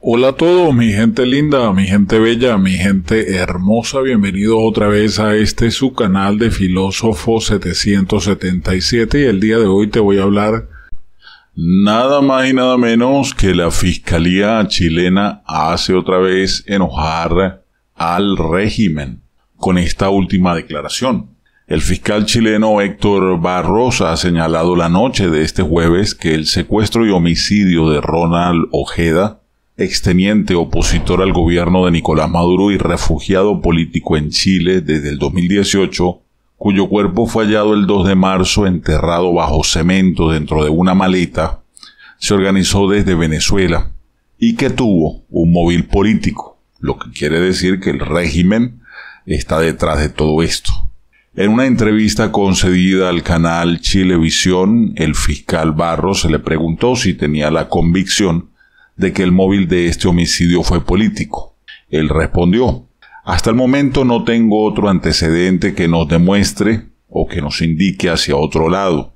Hola a todos, mi gente linda, mi gente bella, mi gente hermosa, bienvenidos otra vez a este su canal de Filósofo 777 y el día de hoy te voy a hablar nada más y nada menos que la Fiscalía chilena hace otra vez enojar al régimen con esta última declaración. El fiscal chileno Héctor Barros ha señalado la noche de este jueves que el secuestro y homicidio de Ronald Ojeda exteniente opositor al gobierno de Nicolás Maduro y refugiado político en Chile desde el 2018, cuyo cuerpo fue hallado el 2 de marzo enterrado bajo cemento dentro de una maleta, se organizó desde Venezuela y que tuvo un móvil político, lo que quiere decir que el régimen está detrás de todo esto. En una entrevista concedida al canal Chilevisión, el fiscal Barro se le preguntó si tenía la convicción de que el móvil de este homicidio fue político. Él respondió, hasta el momento no tengo otro antecedente que nos demuestre o que nos indique hacia otro lado.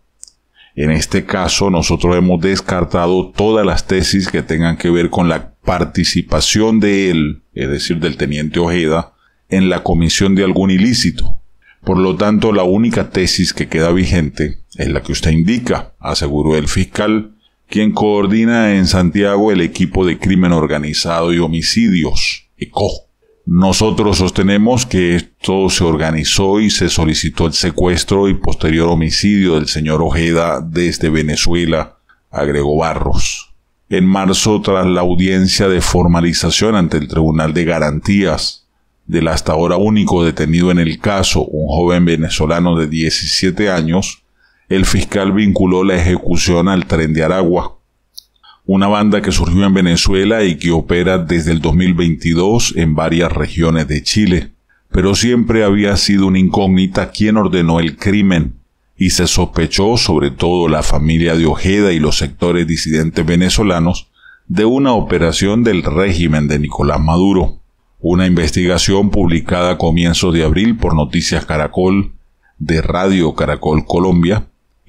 En este caso, nosotros hemos descartado todas las tesis que tengan que ver con la participación de él, es decir, del teniente Ojeda, en la comisión de algún ilícito. Por lo tanto, la única tesis que queda vigente es la que usted indica, aseguró el fiscal, quien coordina en Santiago el equipo de crimen organizado y homicidios, ECO. Nosotros sostenemos que esto se organizó y se solicitó el secuestro y posterior homicidio del señor Ojeda desde Venezuela, agregó Barros. En marzo, tras la audiencia de formalización ante el Tribunal de Garantías del hasta ahora único detenido en el caso, un joven venezolano de 17 años, el fiscal vinculó la ejecución al tren de Aragua, una banda que surgió en Venezuela y que opera desde el 2022 en varias regiones de Chile. Pero siempre había sido una incógnita quién ordenó el crimen, y se sospechó, sobre todo la familia de Ojeda y los sectores disidentes venezolanos, de una operación del régimen de Nicolás Maduro. Una investigación publicada a comienzos de abril por Noticias Caracol de Radio Caracol Colombia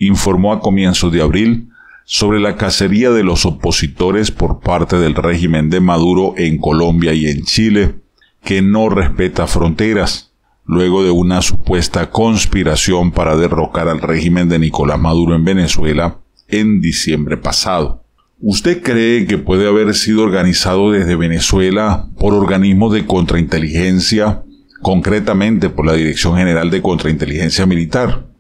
informó a comienzos de abril sobre la cacería de los opositores por parte del régimen de Maduro en Colombia y en Chile, que no respeta fronteras, luego de una supuesta conspiración para derrocar al régimen de Nicolás Maduro en Venezuela en diciembre pasado. ¿Usted cree que puede haber sido organizado desde Venezuela por organismos de contrainteligencia, concretamente por la Dirección General de Contrainteligencia Militar?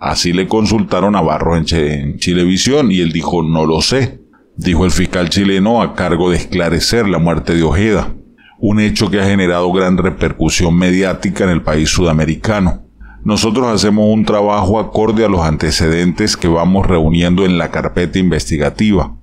Así le consultaron a Barros en, en Chilevisión y él dijo, no lo sé, dijo el fiscal chileno a cargo de esclarecer la muerte de Ojeda, un hecho que ha generado gran repercusión mediática en el país sudamericano. Nosotros hacemos un trabajo acorde a los antecedentes que vamos reuniendo en la carpeta investigativa.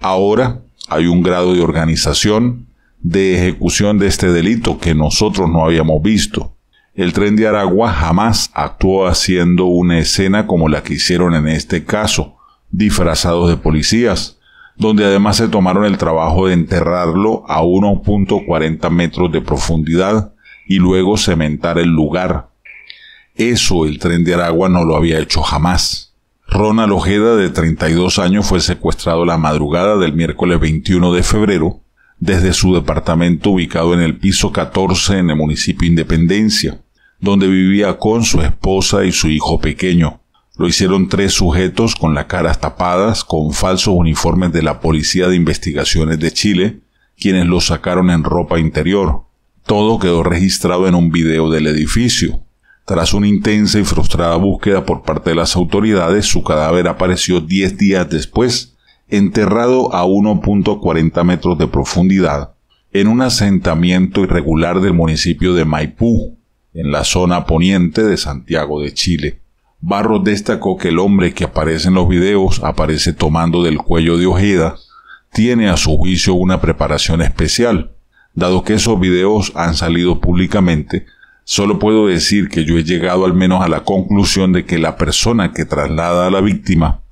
Ahora hay un grado de organización, de ejecución de este delito que nosotros no habíamos visto. El tren de Aragua jamás actuó haciendo una escena como la que hicieron en este caso, disfrazados de policías, donde además se tomaron el trabajo de enterrarlo a 1.40 metros de profundidad y luego cementar el lugar. Eso el tren de Aragua no lo había hecho jamás. Ronald Ojeda, de 32 años, fue secuestrado la madrugada del miércoles 21 de febrero desde su departamento ubicado en el piso 14 en el municipio Independencia, donde vivía con su esposa y su hijo pequeño. Lo hicieron tres sujetos con las caras tapadas, con falsos uniformes de la Policía de Investigaciones de Chile, quienes lo sacaron en ropa interior. Todo quedó registrado en un video del edificio. Tras una intensa y frustrada búsqueda por parte de las autoridades, su cadáver apareció 10 días después enterrado a 1.40 metros de profundidad, en un asentamiento irregular del municipio de Maipú, en la zona poniente de Santiago de Chile. Barros destacó que el hombre que aparece en los videos aparece tomando del cuello de Ojeda, tiene a su juicio una preparación especial. Dado que esos videos han salido públicamente, solo puedo decir que yo he llegado al menos a la conclusión de que la persona que traslada a la víctima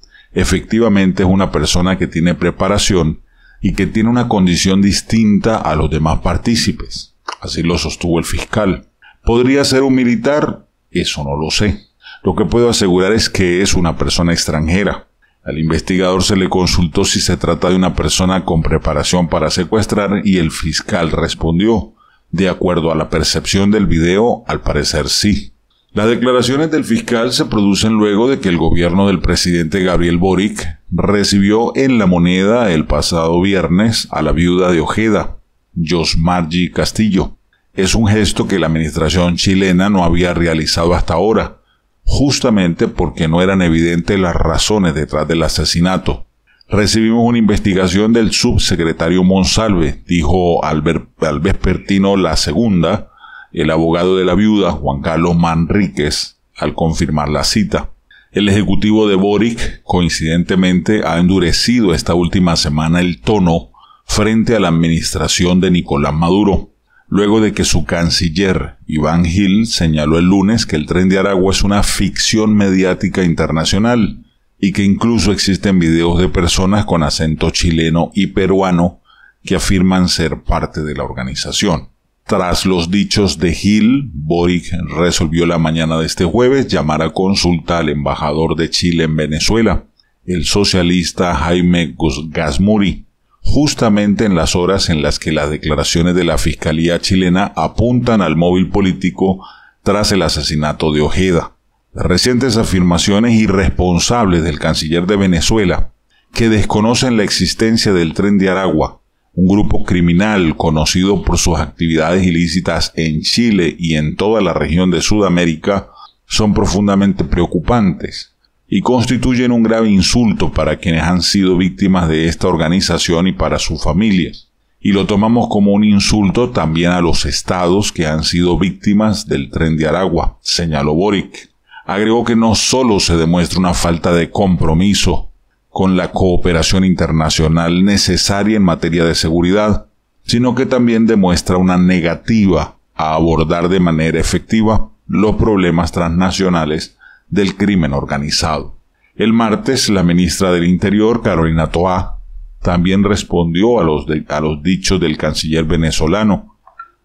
efectivamente es una persona que tiene preparación y que tiene una condición distinta a los demás partícipes. Así lo sostuvo el fiscal. ¿Podría ser un militar? Eso no lo sé. Lo que puedo asegurar es que es una persona extranjera. Al investigador se le consultó si se trata de una persona con preparación para secuestrar y el fiscal respondió, de acuerdo a la percepción del video, al parecer sí. Las declaraciones del fiscal se producen luego de que el gobierno del presidente Gabriel Boric recibió en la moneda el pasado viernes a la viuda de Ojeda, Josmargi Castillo. Es un gesto que la administración chilena no había realizado hasta ahora, justamente porque no eran evidentes las razones detrás del asesinato. Recibimos una investigación del subsecretario Monsalve, dijo Albert vespertino La Segunda, el abogado de la viuda, Juan Carlos Manríquez, al confirmar la cita. El ejecutivo de Boric, coincidentemente, ha endurecido esta última semana el tono frente a la administración de Nicolás Maduro, luego de que su canciller, Iván Gil, señaló el lunes que el tren de Aragua es una ficción mediática internacional y que incluso existen videos de personas con acento chileno y peruano que afirman ser parte de la organización. Tras los dichos de Gil, Boric resolvió la mañana de este jueves llamar a consulta al embajador de Chile en Venezuela, el socialista Jaime Gasmuri, justamente en las horas en las que las declaraciones de la Fiscalía chilena apuntan al móvil político tras el asesinato de Ojeda. recientes afirmaciones irresponsables del canciller de Venezuela, que desconocen la existencia del tren de Aragua, un grupo criminal conocido por sus actividades ilícitas en Chile y en toda la región de Sudamérica, son profundamente preocupantes y constituyen un grave insulto para quienes han sido víctimas de esta organización y para sus familias. Y lo tomamos como un insulto también a los estados que han sido víctimas del tren de Aragua, señaló Boric. Agregó que no solo se demuestra una falta de compromiso con la cooperación internacional necesaria en materia de seguridad, sino que también demuestra una negativa a abordar de manera efectiva los problemas transnacionales del crimen organizado. El martes, la ministra del Interior, Carolina Toá, también respondió a los, a los dichos del canciller venezolano.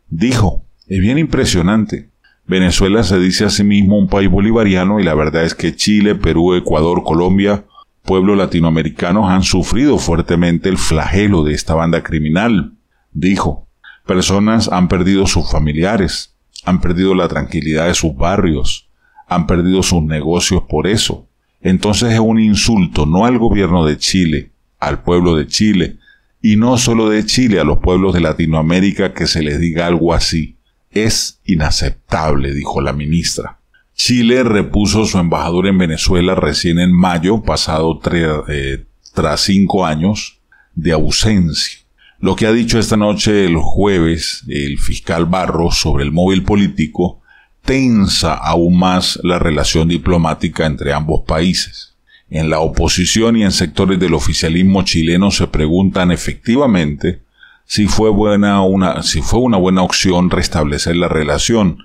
Dijo, es bien impresionante. Venezuela se dice a sí mismo un país bolivariano y la verdad es que Chile, Perú, Ecuador, Colombia pueblos latinoamericanos han sufrido fuertemente el flagelo de esta banda criminal, dijo. Personas han perdido sus familiares, han perdido la tranquilidad de sus barrios, han perdido sus negocios por eso. Entonces es un insulto no al gobierno de Chile, al pueblo de Chile, y no solo de Chile, a los pueblos de Latinoamérica que se les diga algo así. Es inaceptable, dijo la ministra. Chile repuso su embajador en Venezuela recién en mayo pasado eh, tras cinco años de ausencia. Lo que ha dicho esta noche el jueves el fiscal Barros sobre el móvil político tensa aún más la relación diplomática entre ambos países. En la oposición y en sectores del oficialismo chileno se preguntan efectivamente si fue buena una, si fue una buena opción restablecer la relación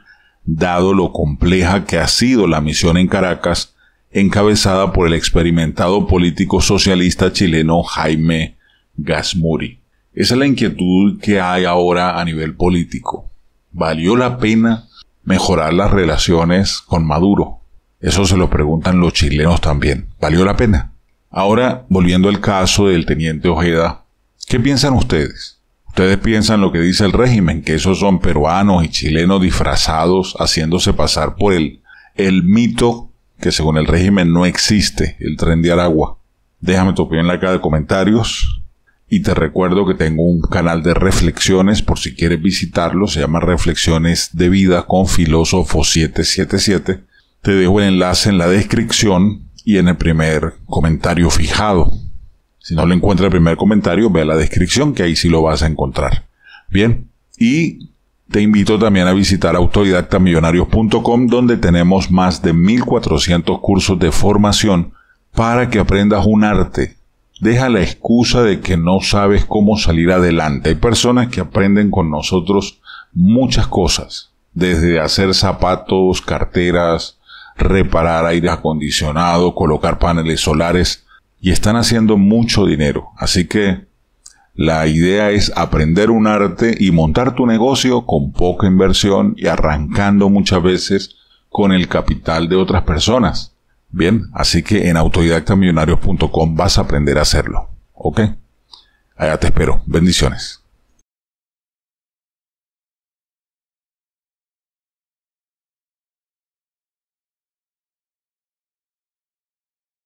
dado lo compleja que ha sido la misión en Caracas, encabezada por el experimentado político socialista chileno Jaime Gasmuri. Esa es la inquietud que hay ahora a nivel político. ¿Valió la pena mejorar las relaciones con Maduro? Eso se lo preguntan los chilenos también. ¿Valió la pena? Ahora, volviendo al caso del teniente Ojeda, ¿qué piensan ustedes? Ustedes piensan lo que dice el régimen, que esos son peruanos y chilenos disfrazados haciéndose pasar por el, el mito que según el régimen no existe, el tren de Aragua. Déjame tu opinión en la caja de comentarios y te recuerdo que tengo un canal de reflexiones por si quieres visitarlo, se llama Reflexiones de Vida con Filósofo 777. Te dejo el enlace en la descripción y en el primer comentario fijado. Si no lo encuentra el primer comentario, ve la descripción que ahí sí lo vas a encontrar. Bien, y te invito también a visitar autodidactamillonarios.com donde tenemos más de 1400 cursos de formación para que aprendas un arte. Deja la excusa de que no sabes cómo salir adelante. Hay personas que aprenden con nosotros muchas cosas, desde hacer zapatos, carteras, reparar aire acondicionado, colocar paneles solares, y están haciendo mucho dinero. Así que la idea es aprender un arte y montar tu negocio con poca inversión y arrancando muchas veces con el capital de otras personas. Bien, así que en autodidactamillonarios.com vas a aprender a hacerlo. ¿Ok? Allá te espero. Bendiciones.